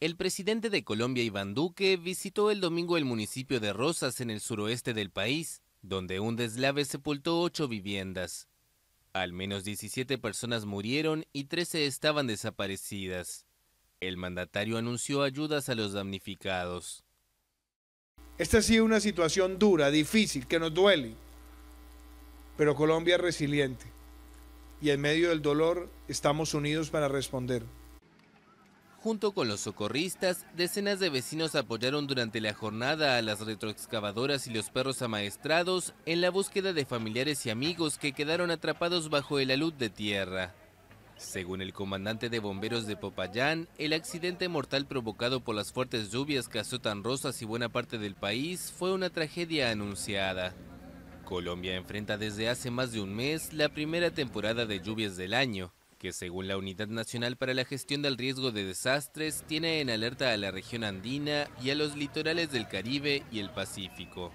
El presidente de Colombia, Iván Duque, visitó el domingo el municipio de Rosas, en el suroeste del país, donde un deslave sepultó ocho viviendas. Al menos 17 personas murieron y 13 estaban desaparecidas. El mandatario anunció ayudas a los damnificados. Esta ha sido una situación dura, difícil, que nos duele, pero Colombia es resiliente y en medio del dolor estamos unidos para responder. Junto con los socorristas, decenas de vecinos apoyaron durante la jornada a las retroexcavadoras y los perros amaestrados en la búsqueda de familiares y amigos que quedaron atrapados bajo el alud de tierra. Según el comandante de bomberos de Popayán, el accidente mortal provocado por las fuertes lluvias que azotan Rosas y buena parte del país fue una tragedia anunciada. Colombia enfrenta desde hace más de un mes la primera temporada de lluvias del año que según la Unidad Nacional para la Gestión del Riesgo de Desastres tiene en alerta a la región andina y a los litorales del Caribe y el Pacífico.